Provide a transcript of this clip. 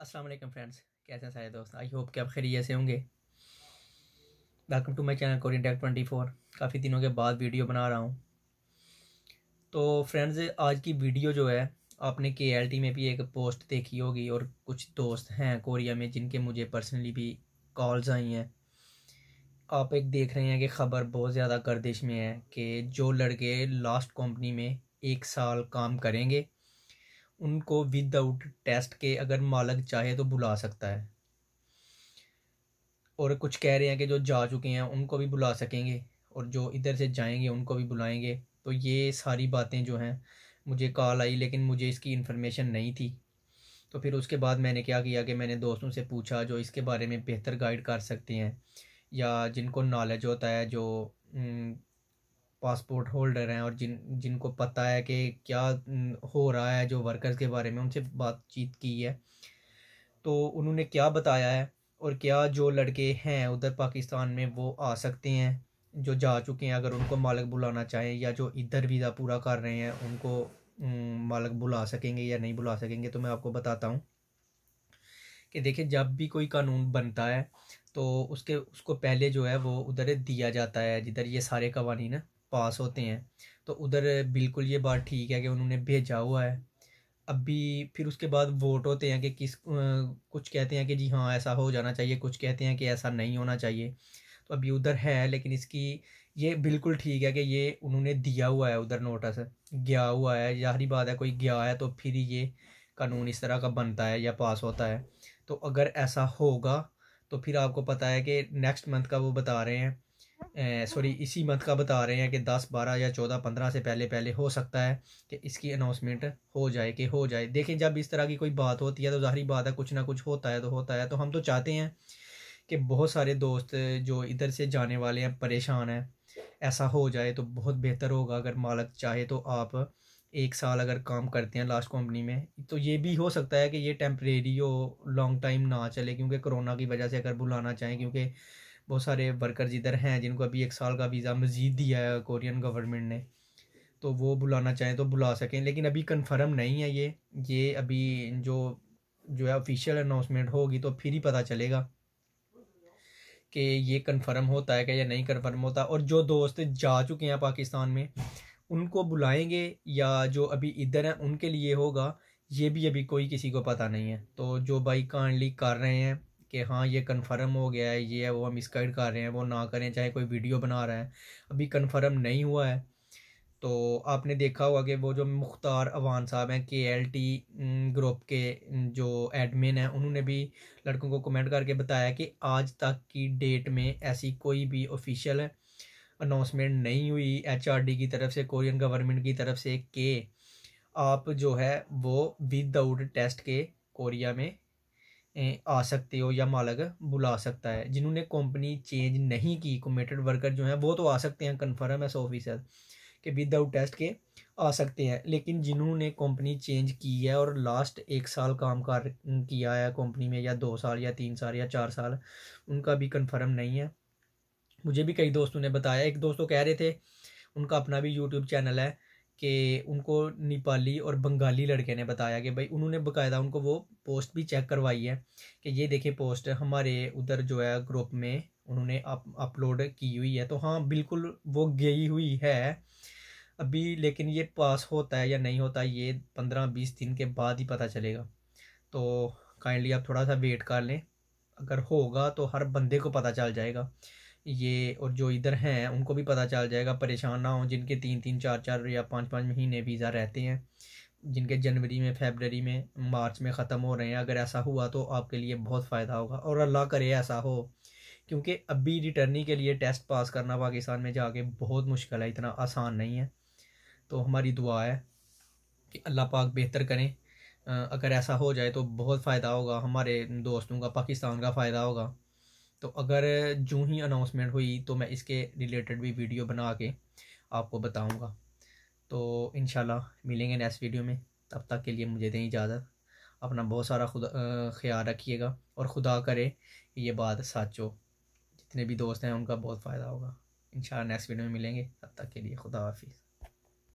अस्सलाम वालेकुम फ्रेंड्स कैसे हैं सारे दोस्त आई होप कि आप खैरियत से होंगे welcome to my channel Korean tech twenty four काफ़ी दिनों के बाद वीडियो बना रहा हूँ तो फ्रेंड्स आज की वीडियो जो है आपने के में भी एक पोस्ट देखी होगी और कुछ दोस्त हैं कोरिया में जिनके मुझे पर्सनली भी कॉल्स आई हैं आप एक देख रहे हैं कि ख़बर बहुत ज़्यादा गर्दिश में है कि जो लड़के लास्ट कंपनी में एक साल काम करेंगे उनको विदाउट टेस्ट के अगर मालक चाहे तो बुला सकता है और कुछ कह रहे हैं कि जो जा चुके हैं उनको भी बुला सकेंगे और जो इधर से जाएंगे उनको भी बुलाएंगे तो ये सारी बातें जो हैं मुझे कॉल आई लेकिन मुझे इसकी इन्फॉर्मेशन नहीं थी तो फिर उसके बाद मैंने क्या किया कि मैंने दोस्तों से पूछा जो इसके बारे में बेहतर गाइड कर सकते हैं या जिनको नॉलेज होता है जो हम्म, पासपोर्ट होल्डर हैं और जिन जिनको पता है कि क्या हो रहा है जो वर्कर्स के बारे में उनसे बातचीत की है तो उन्होंने क्या बताया है और क्या जो लड़के हैं उधर पाकिस्तान में वो आ सकते हैं जो जा चुके हैं अगर उनको मालक बुलाना चाहें या जो इधर वीज़ा पूरा कर रहे हैं उनको मालक बुला सकेंगे या नहीं बुला सकेंगे तो मैं आपको बताता हूँ कि देखिए जब भी कोई कानून बनता है तो उसके उसको पहले जो है वो उधर दिया जाता है जिधर ये सारे कवानी ना पास होते हैं तो उधर बिल्कुल ये बात ठीक है कि उन्होंने भेजा हुआ है अभी फिर उसके बाद वोट होते हैं कि किस कुछ कहते हैं कि जी हाँ ऐसा हो जाना चाहिए कुछ कहते हैं कि ऐसा नहीं होना चाहिए तो अभी उधर है लेकिन इसकी ये बिल्कुल ठीक है कि ये उन्होंने दिया हुआ है उधर नोटिस गया हुआ है जाहरी बात है कोई गया है तो फिर ये कानून इस तरह का बनता है या पास होता है तो अगर ऐसा होगा तो फिर आपको पता है कि नेक्स्ट मंथ का वो बता रहे हैं सॉरी इसी मंथ का बता रहे हैं कि दस बारह या चौदह पंद्रह से पहले पहले हो सकता है कि इसकी अनाउंसमेंट हो जाए कि हो जाए देखें जब इस तरह की कोई बात होती है तो ज़ाहरी बात है कुछ ना कुछ होता है तो होता है तो हम तो चाहते हैं कि बहुत सारे दोस्त जो इधर से जाने वाले हैं परेशान हैं ऐसा हो जाए तो बहुत बेहतर होगा अगर मालक चाहे तो आप एक साल अगर काम करते हैं लास्ट कंपनी में तो ये भी हो सकता है कि ये टेम्परेरी हो लॉन्ग टाइम ना चले क्योंकि कोरोना की वजह से अगर बुलाना चाहें क्योंकि बहुत सारे वर्कर्स इधर हैं जिनको अभी एक साल का वीज़ा मज़ीद दिया है कोरियन गवर्नमेंट ने तो वो बुलाना चाहें तो बुला सकें लेकिन अभी कंफर्म नहीं है ये ये अभी जो जो है ऑफिशियल अनाउंसमेंट होगी तो फिर ही पता चलेगा कि ये कंफर्म होता है कि या नहीं कंफर्म होता और जो दोस्त जा चुके हैं पाकिस्तान में उनको बुलाएंगे या जो अभी इधर हैं उनके लिए होगा ये भी अभी कोई किसी को पता नहीं है तो जो भाई काइंडली कर रहे हैं कि हाँ ये कन्फर्म हो गया है ये है वो हम इस गाइड कर रहे हैं वो ना करें चाहे कोई वीडियो बना रहा है अभी कन्फर्म नहीं हुआ है तो आपने देखा होगा कि वो जो मुख्तार अवान साहब हैं के एल टी ग्रुप के जो एडमिन हैं उन्होंने भी लड़कों को कमेंट करके बताया कि आज तक की डेट में ऐसी कोई भी ऑफिशियल अनाउंसमेंट नहीं हुई एच आर डी की तरफ से कोरियन गवर्नमेंट की तरफ से कि आप जो है वो विदाउट टेस्ट के कोरिया में आ सकते हो या मालिक बुला सकता है जिन्होंने कंपनी चेंज नहीं की कमेटेड वर्कर जो हैं वो तो आ सकते हैं कन्फर्म है सौ फीसद कि विदाउट टेस्ट के आ सकते हैं लेकिन जिन्होंने कंपनी चेंज की है और लास्ट एक साल काम कर किया है कंपनी में या दो साल या तीन साल या चार साल उनका भी कन्फर्म नहीं है मुझे भी कई दोस्तों ने बताया एक दोस्तों तो कह रहे थे उनका अपना भी यूट्यूब चैनल है कि उनको नेपाली और बंगाली लड़के ने बताया कि भाई उन्होंने बकायदा उनको वो पोस्ट भी चेक करवाई है कि ये देखिए पोस्ट हमारे उधर जो है ग्रुप में उन्होंने अपलोड की हुई है तो हाँ बिल्कुल वो गई हुई है अभी लेकिन ये पास होता है या नहीं होता ये पंद्रह बीस दिन के बाद ही पता चलेगा तो काइंडली आप थोड़ा सा वेट कर लें अगर होगा तो हर बंदे को पता चल जाएगा ये और जो इधर हैं उनको भी पता चल जाएगा परेशान ना हो जिनके तीन तीन चार चार या पाँच पाँच महीने वीज़ा रहते हैं जिनके जनवरी में फेबररी में मार्च में ख़त्म हो रहे हैं अगर ऐसा हुआ तो आपके लिए बहुत फ़ायदा होगा और अल्लाह करे ऐसा हो क्योंकि अभी रिटर्नी के लिए टेस्ट पास करना पाकिस्तान में जाके बहुत मुश्किल है इतना आसान नहीं है तो हमारी दुआ है कि अल्लाह पाक बेहतर करें अगर ऐसा हो जाए तो बहुत फ़ायदा होगा हमारे दोस्तों का पाकिस्तान का फ़ायदा होगा तो अगर जो ही अनाउंसमेंट हुई तो मैं इसके रिलेटेड भी वीडियो बना के आपको बताऊँगा तो इन मिलेंगे नेक्स्ट वीडियो में तब तक के लिए मुझे दें इजाज़त अपना बहुत सारा खुदा ख्याल रखिएगा और खुदा करे ये बात सच हो जितने भी दोस्त हैं उनका बहुत फ़ायदा होगा इन नेक्स्ट वीडियो में मिलेंगे तब तक के लिए खुदा हाफिज़